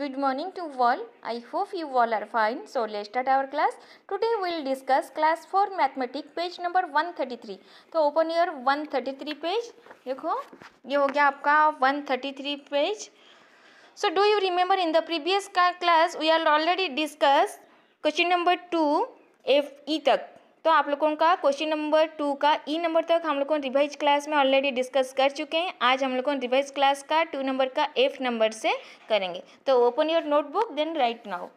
Good morning to all. I hope you all are fine. So let's start our class. Today we will discuss class 4 mathematics page number 133. तो open year 133 page देखो ये हो गया आपका 133 page so do you remember in the previous class we are already discuss question number two F E तक तो आप लोगों का क्वेश्चन नंबर टू का ई e नंबर तक हम लोगों रिवाइज क्लास में ऑलरेडी डिस्कस कर चुके हैं आज हम लोगों रिवाइज क्लास का टू नंबर का एफ नंबर से करेंगे तो open your notebook then right now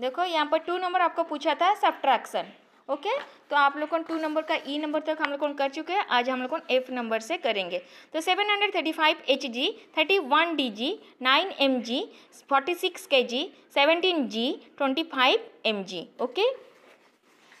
देखो यहाँ पर टू नंबर आपको पूछा था सब्ट्रैक्शन ओके तो आप लोग टू नंबर का ई e नंबर तक हम लोग कर चुके हैं आज हम लोग एफ नंबर से करेंगे तो seven hundred thirty five H G thirty one D G nine M G forty six K G seventeen G twenty five M G okay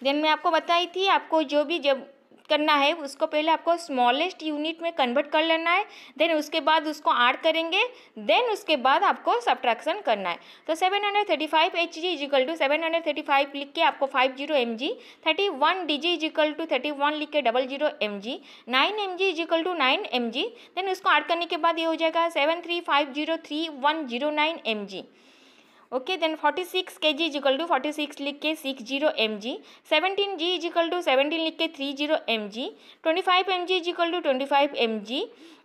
then मैं आपको बताई थी आपको जो भी जब करना है उसको पहले आपको स्मॉलेस्ट यूनिट में कन्वर्ट कर लेना है देन उसके बाद उसको ऐड करेंगे देन उसके बाद आपको सब्ट्रैक्शन करना है तो seven hundred thirty five H G is equal to seven hundred thirty five लिख के आपको five zero M G thirty one D G is equal to thirty one लिख के double zero M G nine M G is equal to nine M G then उसको add करने के बाद ये हो जाएगा seven three five zero three one zero nine M G okay then forty six K G is equal to forty six लिख के six zero M G seventeen G is equal to seventeen लिख के three zero M G twenty five M G is equal to twenty five M G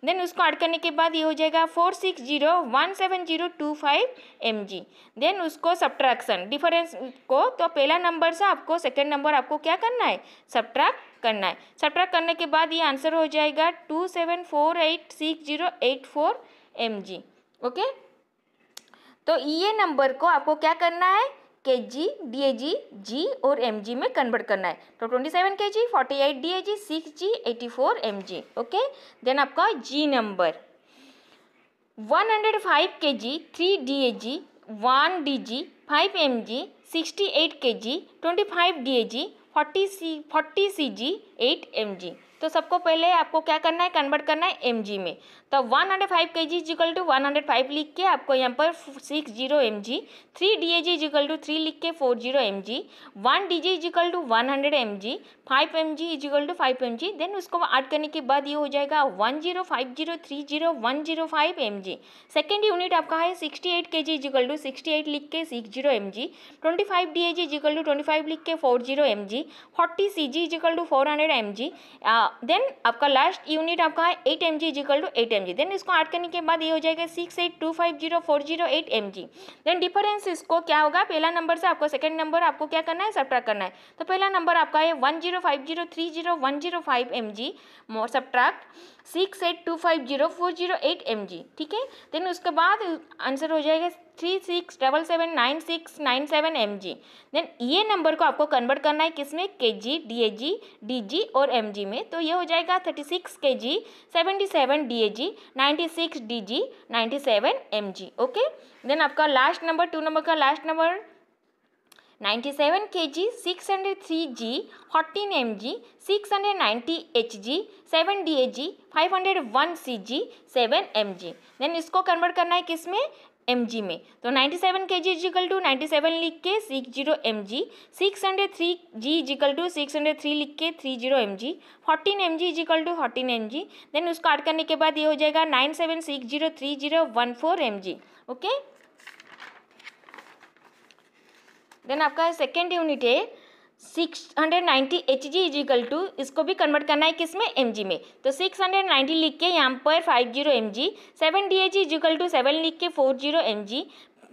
then उसको add करने के बाद ये हो जाएगा four six zero one seven zero two five M G then उसको सब्ट्रैक्शन डिफरेंस को तो पहला नंबर से आपको सेकेंड नंबर आपको क्या करना है सब्ट्रैक्ट करना है सब्ट्रैक्ट करने के बाद ये आंसर हो जाएगा two seven four eight six zero eight four M G okay तो ये नंबर को आपको क्या करना है के जी डी ए जी जी और एम जी में कन्वर्ट करना है तो twenty seven K G forty eight D A G six G eighty four M G okay then आपका G number one hundred five K G three D A G one D G five M G sixty eight K G twenty five D A G forty C forty C G eight M तो सबको पहले आपको क्या करना है convert करना है M में तो one hundred five K G is equal to one hundred five लिख के आपको यहाँ पर six zero M G three D A G is equal to three लिख के four zero M G one D G is equal to one hundred M G five M G is equal to five M G then उसको add करने के बाद ये हो जाएगा one zero five zero three zero one zero five M G second unit आपका है sixty eight K G is equal to sixty eight लिख के six zero M G twenty five D A G is equal to twenty five लिख के four zero M G forty C G is equal to four hundred hundred M G then आपका last unit आपका है eight M G is equal to eight M G then इसको add करने के बाद ये हो जाएगा six eight two five zero four zero eight M G then difference इसको क्या होगा पहला नंबर से आपको सेकेंड नंबर आपको क्या करना है सब्ट्रैक करना है तो पहला नंबर आपका है one zero five zero three zero one zero five M G more subtract six eight two five zero four zero eight M G ठीक है देन उसके बाद आंसर हो जाएगा three six double seven nine six nine seven M G then ये number को आपको convert करना है किसमें के G D A G D G और एम जी में तो ये हो जाएगा thirty six K G seventy seven D A G ninety six D G ninety seven M G okay then आपका लास्ट नंबर टू नंबर का last number ninety seven K G six hundred three G fourteen M G six hundred ninety H G seven D A G five hundred one C G seven M G then इसको convert करना है किस में M G में तो ninety seven K G is equal to ninety seven लिख के six zero M G six hundred three G is equal to six hundred three लिख के three zero M G fourteen M G is equal to fourteen M G then उसको add करने के बाद ये हो जाएगा nine seven six zero three zero one four M G okay then आपका सेकेंड यूनिट है six hundred ninety H G is equal to इसको भी कन्वर्ट करना है किस में एम जी में तो सिक्स हंड्रेड नाइन्टी लिख के यहाँ पर five zero M G seven D H is equal to seven लिख के four zero M G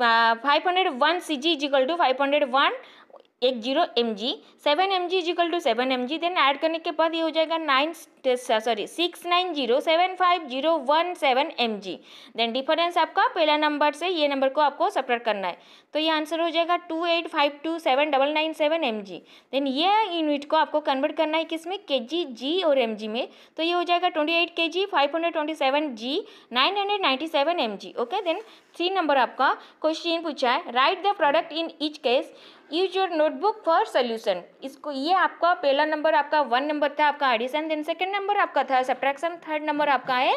five hundred one C G is equal to five hundred one एक zero M G seven M G is equal to seven M G then add करने के बाद ये हो जाएगा nine sorry six nine zero seven five zero one seven M G then difference आपका पहला number से ये नंबर को आपको सपरेट करना है तो ये आंसर हो जाएगा two eight five two seven double nine seven M G then ये यूनिट को आपको कन्वर्ट करना है किसमें के जी जी और एम जी में तो ये हो जाएगा twenty eight K G five hundred twenty seven G nine hundred ninety seven M G okay then three number आपका क्वेश्चन पूछा है right the product in each case use your notebook for solution इसको ये आपका पहला number आपका one number था आपका एडिशन देन सेकेंड नंबर आपका था सब्ट्रैक्शन थर्ड नंबर आपका है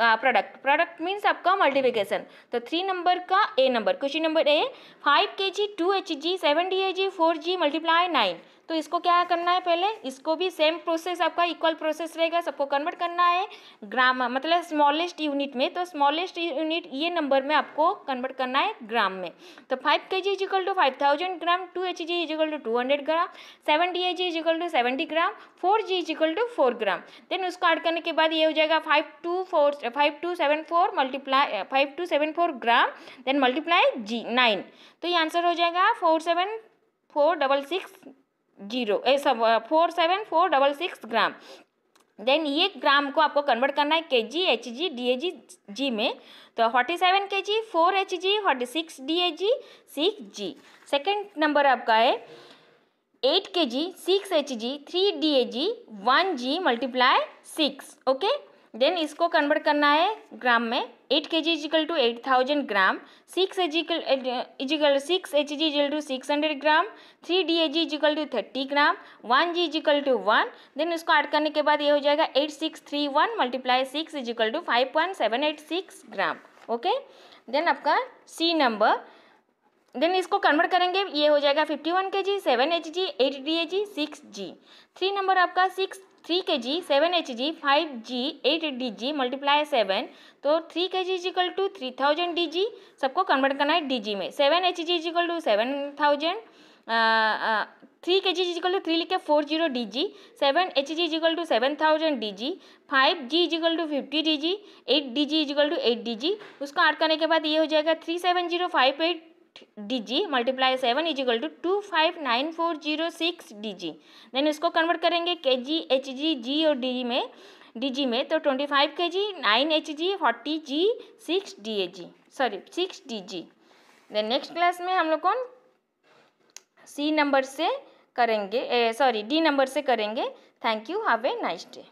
प्रोडक्ट प्रोडक्ट मीन्स आपका मल्टीप्लिकेशन तो थ्री नंबर का A number question number A five K G two H G seven D A G four G multiply nine तो इसको क्या करना है पहले इसको भी सेम प्रोसेस आपका इक्वल प्रोसेस रहेगा सबको कन्वर्ट करना है ग्राम मतलब स्मॉलेस्ट यूनिट में तो स्मॉलेस्ट यूनिट ये नंबर में आपको कन्वर्ट करना है ग्राम में तो five K G is equal to five thousand gram two H G is equal to two hundred gram seven D H is equal to seventy gram four G is equal to four gram then उसको add करने के बाद ये हो जाएगा five two four five two seven four multiply five two seven four gram then multiply G nine तो ये answer हो जाएगा four seven four double six zero four seven four double six gram then ये gram को आपको convert करना है के जी एच जी डी ए जी जी में तो forty seven K G four H G forty six D A G six G second number आपका है eight K G six H G three D A G one G multiply six okay then इसको convert करना है gram में eight K G is equal to eight thousand gram six is equal is equal six H G is equal to six hundred gram three D A G is equal to thirty gram one ji is equal to one then इसको add करने के बाद ये हो जाएगा eight six three one multiply six is equal to five point seven eight six gram okay then आपका C number then इसको convert करेंगे ये हो जाएगा fifty one K G seven H G eight D A G six G three number आपका six three K G seven H G five G eight D G multiply seven तो three K G is equal to three thousand D G सबको convert करना है D G में seven H G is equal to seven thousand three K G is equal to three लिखे four zero D G seven H G is equal to seven thousand D G five G is equal to fifty D G eight D G is equal to eight D G उसको add करने के बाद ये हो जाएगा three seven zero five eight D G multiply seven is equal to two five nine four zero six D G then इसको convert करेंगे K जी H G जी और डी जी में डी जी में तो twenty five K G nine H G forty G six D A G sorry six D G then next class में हम लोग कौन सी नंबर से करेंगे सॉरी डी नंबर से करेंगे thank you have a nice day